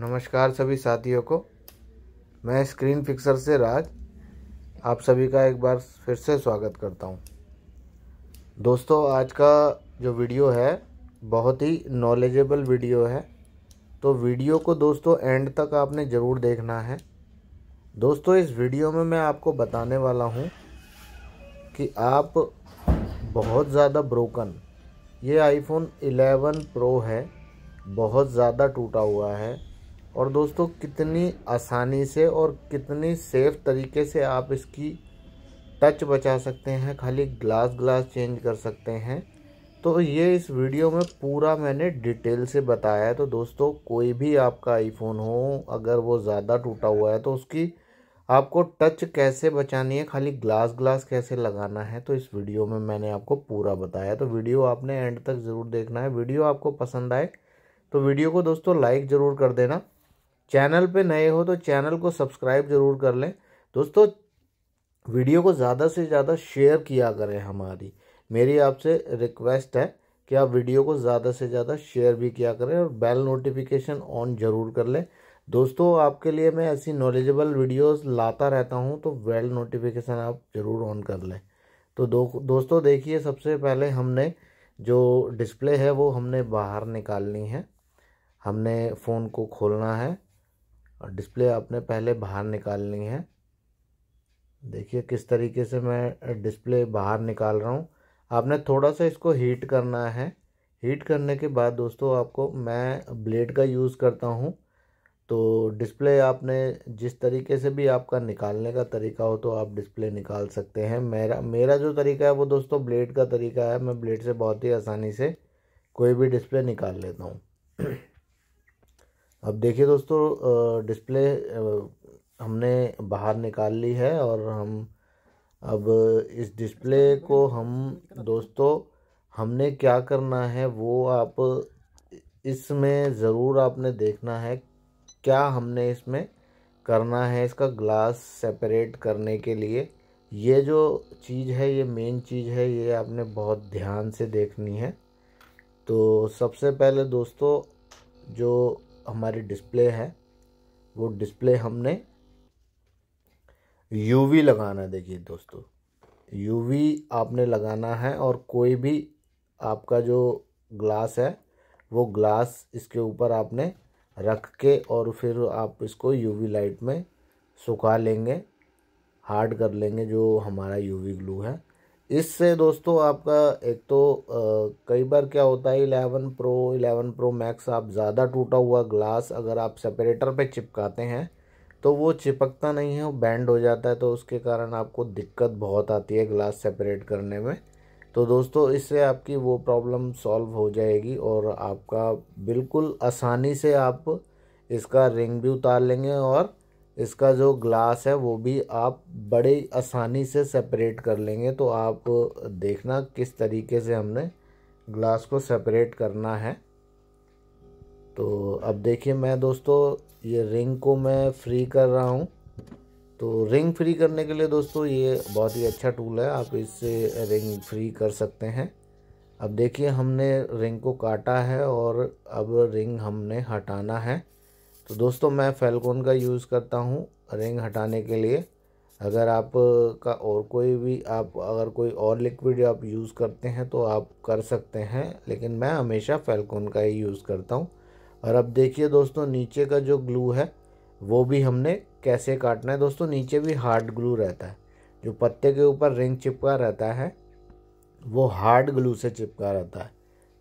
नमस्कार सभी साथियों को मैं स्क्रीन फिक्सर से राज आप सभी का एक बार फिर से स्वागत करता हूं। दोस्तों आज का जो वीडियो है बहुत ही नॉलेजेबल वीडियो है तो वीडियो को दोस्तों एंड तक आपने ज़रूर देखना है दोस्तों इस वीडियो में मैं आपको बताने वाला हूं कि आप बहुत ज़्यादा ब्रोकन ये आईफोन 11 प्रो है बहुत ज़्यादा टूटा हुआ है और दोस्तों कितनी आसानी से और कितनी सेफ तरीके से आप इसकी टच बचा सकते हैं खाली ग्लास ग्लास चेंज कर सकते हैं तो ये इस वीडियो में पूरा मैंने डिटेल से बताया है तो दोस्तों कोई भी आपका आईफोन हो अगर वो ज़्यादा टूटा हुआ है तो उसकी आपको टच कैसे बचानी है खाली ग्लास ग्लास कैसे लगाना है तो इस वीडियो में मैंने आपको पूरा बताया तो वीडियो आपने एंड तक ज़रूर देखना है वीडियो आपको पसंद आए तो वीडियो को दोस्तों लाइक ज़रूर कर देना चैनल पे नए हो तो चैनल को सब्सक्राइब ज़रूर कर लें दोस्तों वीडियो को ज़्यादा से ज़्यादा शेयर किया करें हमारी मेरी आपसे रिक्वेस्ट है कि आप वीडियो को ज़्यादा से ज़्यादा शेयर भी किया करें और बेल नोटिफिकेशन ऑन ज़रूर कर लें दोस्तों आपके लिए मैं ऐसी नॉलेजेबल वीडियोस लाता रहता हूं तो बेल नोटिफिकेशन आप ज़रूर ऑन कर लें तो दो दोस्तों देखिए सबसे पहले हमने जो डिस्प्ले है वो हमने बाहर निकालनी है हमने फ़ोन को खोलना है और डिस्प्ले आपने पहले बाहर निकालनी है देखिए किस तरीके से मैं डिस्प्ले बाहर निकाल रहा हूँ आपने थोड़ा सा इसको हीट करना है हीट करने के बाद दोस्तों आपको मैं ब्लेड का यूज़ करता हूँ तो डिस्प्ले आपने जिस तरीके से भी आपका निकालने का तरीका हो तो आप डिस्प्ले निकाल सकते हैं मेरा मेरा जो तरीका है वो दोस्तों ब्लेड का तरीका है मैं ब्लेड से बहुत ही आसानी से कोई भी डिस्प्ले निकाल लेता हूँ अब देखिए दोस्तों डिस्प्ले हमने बाहर निकाल ली है और हम अब इस डिस्प्ले को हम दोस्तों हमने क्या करना है वो आप इसमें ज़रूर आपने देखना है क्या हमने इसमें करना है इसका ग्लास सेपरेट करने के लिए ये जो चीज़ है ये मेन चीज़ है ये आपने बहुत ध्यान से देखनी है तो सबसे पहले दोस्तों जो हमारी डिस्प्ले है वो डिस्प्ले हमने यूवी लगाना है देखिए दोस्तों यूवी आपने लगाना है और कोई भी आपका जो ग्लास है वो ग्लास इसके ऊपर आपने रख के और फिर आप इसको यूवी लाइट में सुखा लेंगे हार्ड कर लेंगे जो हमारा यूवी ग्लू है इससे दोस्तों आपका एक तो कई बार क्या होता है eleven pro eleven pro max आप ज़्यादा टूटा हुआ ग्लास अगर आप सेपरेटर पे चिपकाते हैं तो वो चिपकता नहीं है वो बैंड हो जाता है तो उसके कारण आपको दिक्कत बहुत आती है ग्लास सेपरेट करने में तो दोस्तों इससे आपकी वो प्रॉब्लम सॉल्व हो जाएगी और आपका बिल्कुल आसानी से आप इसका रिंग भी उतार लेंगे और इसका जो ग्लास है वो भी आप बड़े आसानी से सेपरेट कर लेंगे तो आप देखना किस तरीके से हमने ग्लास को सेपरेट करना है तो अब देखिए मैं दोस्तों ये रिंग को मैं फ्री कर रहा हूँ तो रिंग फ्री करने के लिए दोस्तों ये बहुत ही अच्छा टूल है आप इससे रिंग फ्री कर सकते हैं अब देखिए हमने रिंग को काटा है और अब रिंग हमने हटाना है तो दोस्तों मैं फेलकोन का यूज़ करता हूँ रिंग हटाने के लिए अगर आप का और कोई भी आप अगर कोई और लिक्विड आप यूज़ करते हैं तो आप कर सकते हैं लेकिन मैं हमेशा फेलकोन का ही यूज़ करता हूँ और अब देखिए दोस्तों नीचे का जो ग्लू है वो भी हमने कैसे काटना है दोस्तों नीचे भी हार्ड ग्लू रहता है जो पत्ते के ऊपर रिंग चिपका रहता है वो हार्ड ग्लू से चिपका रहता है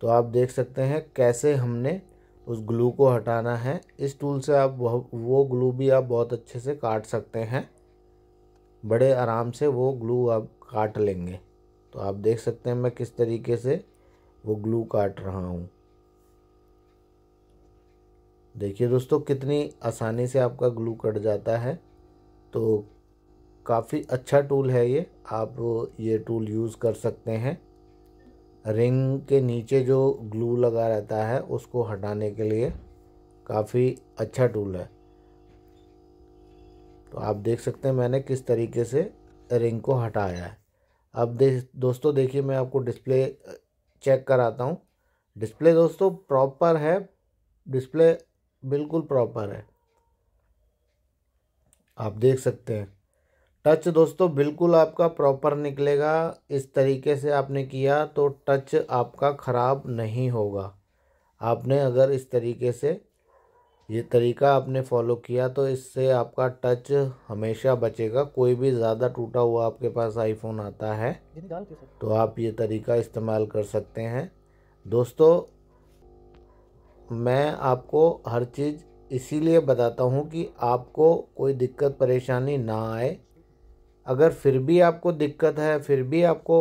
तो आप देख सकते हैं कैसे हमने उस ग्लू को हटाना है इस टूल से आप वो ग्लू भी आप बहुत अच्छे से काट सकते हैं बड़े आराम से वो ग्लू आप काट लेंगे तो आप देख सकते हैं मैं किस तरीके से वो ग्लू काट रहा हूँ देखिए दोस्तों कितनी आसानी से आपका ग्लू कट जाता है तो काफ़ी अच्छा टूल है ये आप ये टूल यूज़ कर सकते हैं रिंग के नीचे जो ग्लू लगा रहता है उसको हटाने के लिए काफ़ी अच्छा टूल है तो आप देख सकते हैं मैंने किस तरीके से रिंग को हटाया है अब दे दोस्तों देखिए मैं आपको डिस्प्ले चेक कराता हूँ डिस्प्ले दोस्तों प्रॉपर है डिस्प्ले बिल्कुल प्रॉपर है आप देख सकते हैं टच दोस्तों बिल्कुल आपका प्रॉपर निकलेगा इस तरीके से आपने किया तो टच आपका ख़राब नहीं होगा आपने अगर इस तरीके से ये तरीका आपने फॉलो किया तो इससे आपका टच हमेशा बचेगा कोई भी ज़्यादा टूटा हुआ आपके पास आईफोन आता है तो आप ये तरीका इस्तेमाल कर सकते हैं दोस्तों मैं आपको हर चीज़ इसीलिए बताता हूँ कि आपको कोई दिक्कत परेशानी ना आए अगर फिर भी आपको दिक्कत है फिर भी आपको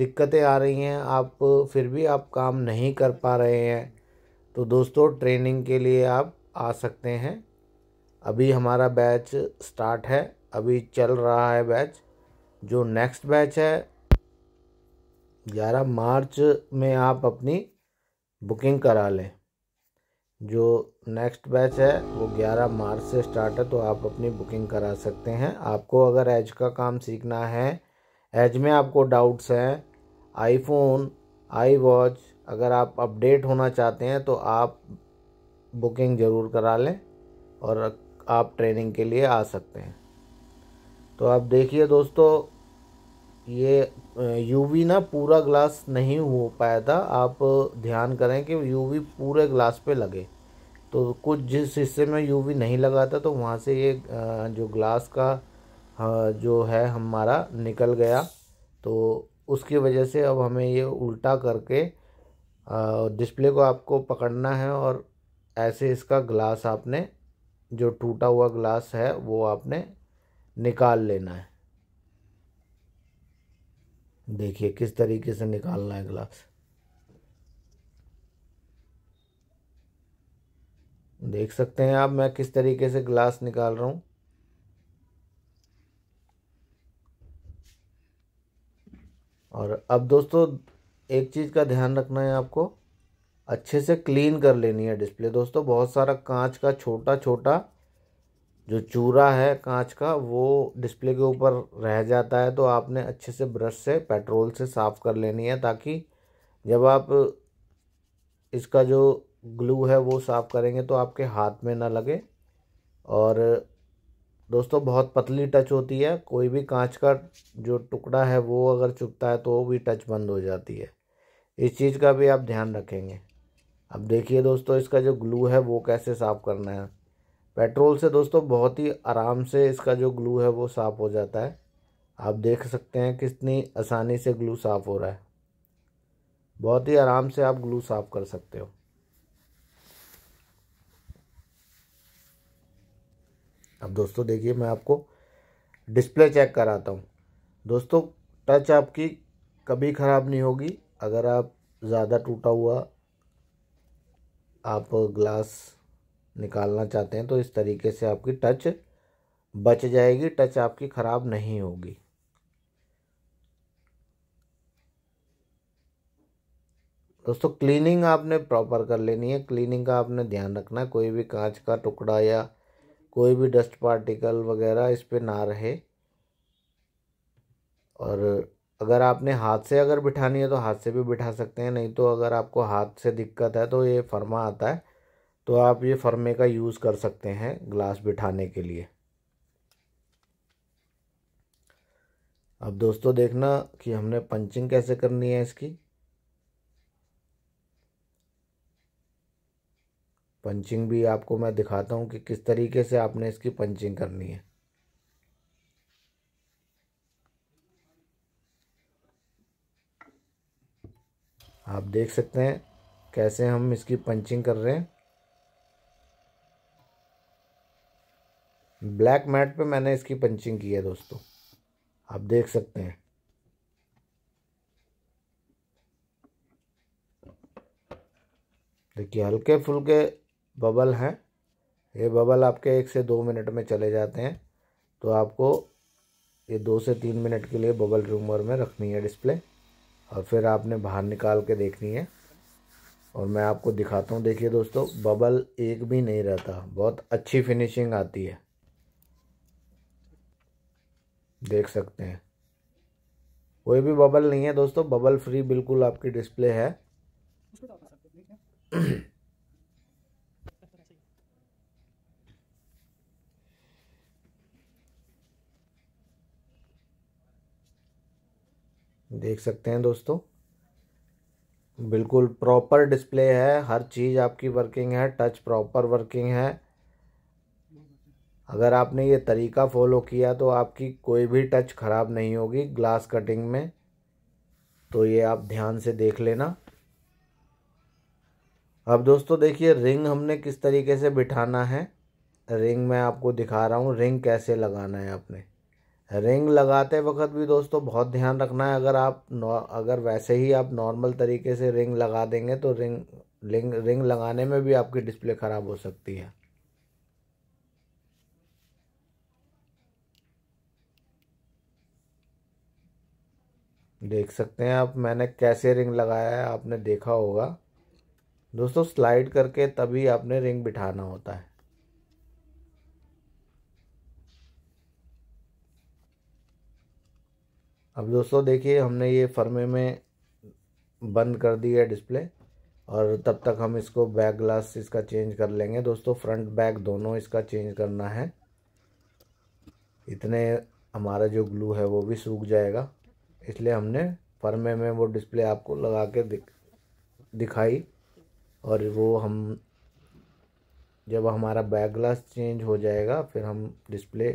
दिक्कतें आ रही हैं आप फिर भी आप काम नहीं कर पा रहे हैं तो दोस्तों ट्रेनिंग के लिए आप आ सकते हैं अभी हमारा बैच स्टार्ट है अभी चल रहा है बैच जो नेक्स्ट बैच है 11 मार्च में आप अपनी बुकिंग करा लें जो नेक्स्ट बैच है वो 11 मार्च से स्टार्ट है तो आप अपनी बुकिंग करा सकते हैं आपको अगर एज का काम सीखना है एज में आपको डाउट्स हैं आईफोन आई वॉच अगर आप अपडेट होना चाहते हैं तो आप बुकिंग ज़रूर करा लें और आप ट्रेनिंग के लिए आ सकते हैं तो आप देखिए दोस्तों ये यूवी ना पूरा ग्लास नहीं हो पाया था आप ध्यान करें कि यूवी पूरे ग्लास पे लगे तो कुछ जिस हिस्से में यूवी नहीं लगा था तो वहाँ से ये जो ग्लास का जो है हमारा निकल गया तो उसकी वजह से अब हमें ये उल्टा करके डिस्प्ले को आपको पकड़ना है और ऐसे इसका ग्लास आपने जो टूटा हुआ ग्लास है वो आपने निकाल लेना है देखिए किस तरीके से निकालना है ग्लास देख सकते हैं आप मैं किस तरीके से ग्लास निकाल रहा हूं और अब दोस्तों एक चीज़ का ध्यान रखना है आपको अच्छे से क्लीन कर लेनी है डिस्प्ले दोस्तों बहुत सारा कांच का छोटा छोटा जो चूरा है कांच का वो डिस्प्ले के ऊपर रह जाता है तो आपने अच्छे से ब्रश से पेट्रोल से साफ़ कर लेनी है ताकि जब आप इसका जो ग्लू है वो साफ़ करेंगे तो आपके हाथ में ना लगे और दोस्तों बहुत पतली टच होती है कोई भी कांच का जो टुकड़ा है वो अगर चुपता है तो वो भी टच बंद हो जाती है इस चीज़ का भी आप ध्यान रखेंगे अब देखिए दोस्तों इसका जो ग्लू है वो कैसे साफ़ करना है पेट्रोल से दोस्तों बहुत ही आराम से इसका जो ग्लू है वो साफ़ हो जाता है आप देख सकते हैं कितनी आसानी से ग्लू साफ़ हो रहा है बहुत ही आराम से आप ग्लू साफ़ कर सकते हो अब दोस्तों देखिए मैं आपको डिस्प्ले चेक कराता हूँ दोस्तों टच आपकी कभी ख़राब नहीं होगी अगर आप ज़्यादा टूटा हुआ आप ग्लास निकालना चाहते हैं तो इस तरीके से आपकी टच बच जाएगी टच आपकी ख़राब नहीं होगी दोस्तों क्लीनिंग आपने प्रॉपर कर लेनी है क्लीनिंग का आपने ध्यान रखना कोई भी कांच का टुकड़ा या कोई भी डस्ट पार्टिकल वगैरह इस पर ना रहे और अगर आपने हाथ से अगर बिठानी है तो हाथ से भी बिठा सकते हैं नहीं तो अगर आपको हाथ से दिक्कत है तो ये फरमा आता है तो आप ये फर्मे का यूज़ कर सकते हैं ग्लास बिठाने के लिए अब दोस्तों देखना कि हमने पंचिंग कैसे करनी है इसकी पंचिंग भी आपको मैं दिखाता हूँ कि किस तरीके से आपने इसकी पंचिंग करनी है आप देख सकते हैं कैसे हम इसकी पंचिंग कर रहे हैं ब्लैक मैट पे मैंने इसकी पंचिंग की है दोस्तों आप देख सकते हैं देखिए हल्के फुल्के बबल हैं ये बबल आपके एक से दो मिनट में चले जाते हैं तो आपको ये दो से तीन मिनट के लिए बबल रूमर में रखनी है डिस्प्ले और फिर आपने बाहर निकाल के देखनी है और मैं आपको दिखाता हूँ देखिए दोस्तों बबल एक भी नहीं रहता बहुत अच्छी फिनिशिंग आती है देख सकते हैं कोई भी बबल नहीं है दोस्तों बबल फ्री बिल्कुल आपकी डिस्प्ले है देख सकते हैं दोस्तों बिल्कुल प्रॉपर डिस्प्ले है हर चीज़ आपकी वर्किंग है टच प्रॉपर वर्किंग है अगर आपने ये तरीका फॉलो किया तो आपकी कोई भी टच ख़राब नहीं होगी ग्लास कटिंग में तो ये आप ध्यान से देख लेना अब दोस्तों देखिए रिंग हमने किस तरीके से बिठाना है रिंग मैं आपको दिखा रहा हूँ रिंग कैसे लगाना है आपने रिंग लगाते वक्त भी दोस्तों बहुत ध्यान रखना है अगर आप अगर वैसे ही आप नॉर्मल तरीके से रिंग लगा देंगे तो रिंग रिंग रिंग लगाने में भी आपकी डिस्प्ले ख़राब हो सकती है देख सकते हैं आप मैंने कैसे रिंग लगाया है आपने देखा होगा दोस्तों स्लाइड करके तभी आपने रिंग बिठाना होता है अब दोस्तों देखिए हमने ये फर्मे में बंद कर दी है डिस्प्ले और तब तक हम इसको बैक ग्लास इसका चेंज कर लेंगे दोस्तों फ्रंट बैक दोनों इसका चेंज करना है इतने हमारा जो ग्लू है वो भी सूख जाएगा इसलिए हमने फर्मे में वो डिस्प्ले आपको लगा के दिख दिखाई और वो हम जब हमारा बैक ग्लास चेंज हो जाएगा फिर हम डिस्प्ले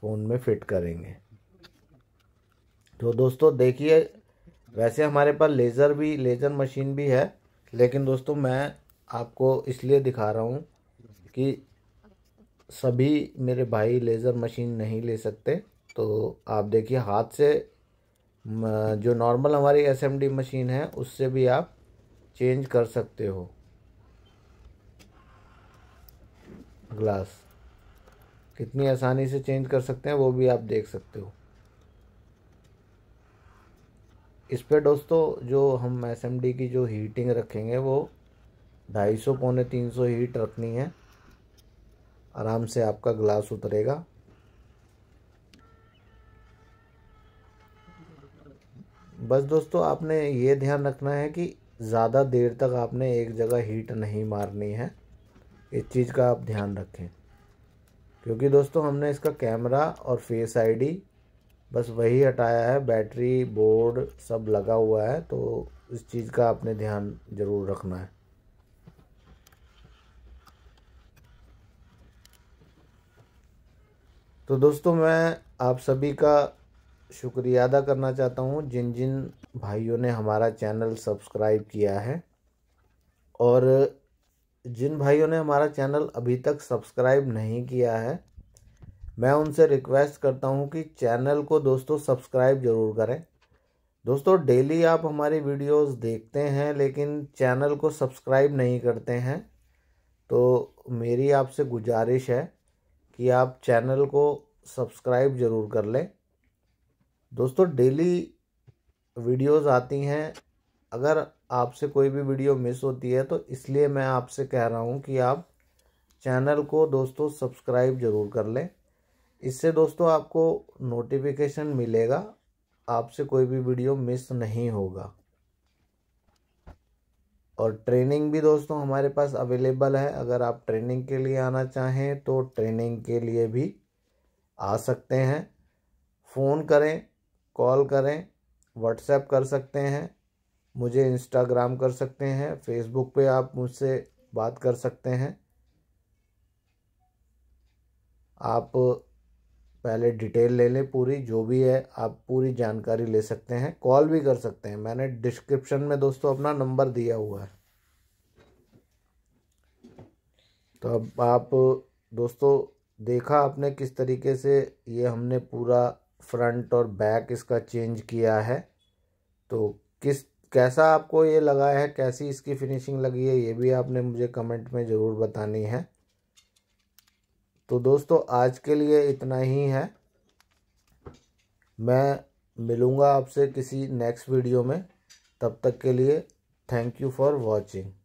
फ़ोन में फिट करेंगे तो दोस्तों देखिए वैसे हमारे पास लेज़र भी लेज़र मशीन भी है लेकिन दोस्तों मैं आपको इसलिए दिखा रहा हूँ कि सभी मेरे भाई लेज़र मशीन नहीं ले सकते तो आप देखिए हाथ से जो नॉर्मल हमारी एस मशीन है उससे भी आप चेंज कर सकते हो ग्लास कितनी आसानी से चेंज कर सकते हैं वो भी आप देख सकते हो इस पे दोस्तों जो हम एस की जो हीटिंग रखेंगे वो ढाई सौ पौने तीन सौ हीट रखनी है आराम से आपका ग्लास उतरेगा बस दोस्तों आपने ये ध्यान रखना है कि ज़्यादा देर तक आपने एक जगह हीट नहीं मारनी है इस चीज़ का आप ध्यान रखें क्योंकि दोस्तों हमने इसका कैमरा और फेस आईडी बस वही हटाया है बैटरी बोर्ड सब लगा हुआ है तो इस चीज़ का आपने ध्यान ज़रूर रखना है तो दोस्तों मैं आप सभी का शुक्रिया अदा करना चाहता हूँ जिन जिन भाइयों ने हमारा चैनल सब्सक्राइब किया है और जिन भाइयों ने हमारा चैनल अभी तक सब्सक्राइब नहीं किया है मैं उनसे रिक्वेस्ट करता हूँ कि चैनल को दोस्तों सब्सक्राइब ज़रूर करें दोस्तों डेली आप हमारी वीडियोस देखते हैं लेकिन चैनल को सब्सक्राइब नहीं करते हैं तो मेरी आपसे गुजारिश है कि आप चैनल को सब्सक्राइब ज़रूर कर लें दोस्तों डेली वीडियोस आती हैं अगर आपसे कोई भी वीडियो मिस होती है तो इसलिए मैं आपसे कह रहा हूँ कि आप चैनल को दोस्तों सब्सक्राइब ज़रूर कर लें इससे दोस्तों आपको नोटिफिकेशन मिलेगा आपसे कोई भी वीडियो मिस नहीं होगा और ट्रेनिंग भी दोस्तों हमारे पास अवेलेबल है अगर आप ट्रेनिंग के लिए आना चाहें तो ट्रेनिंग के लिए भी आ सकते हैं फ़ोन करें कॉल करें व्हाट्सएप कर सकते हैं मुझे इंस्टाग्राम कर सकते हैं फेसबुक पे आप मुझसे बात कर सकते हैं आप पहले डिटेल ले लें पूरी जो भी है आप पूरी जानकारी ले सकते हैं कॉल भी कर सकते हैं मैंने डिस्क्रिप्शन में दोस्तों अपना नंबर दिया हुआ है तो अब आप दोस्तों देखा आपने किस तरीके से ये हमने पूरा फ्रंट और बैक इसका चेंज किया है तो किस कैसा आपको ये लगा है कैसी इसकी फिनिशिंग लगी है ये भी आपने मुझे कमेंट में ज़रूर बतानी है तो दोस्तों आज के लिए इतना ही है मैं मिलूँगा आपसे किसी नेक्स्ट वीडियो में तब तक के लिए थैंक यू फॉर वॉचिंग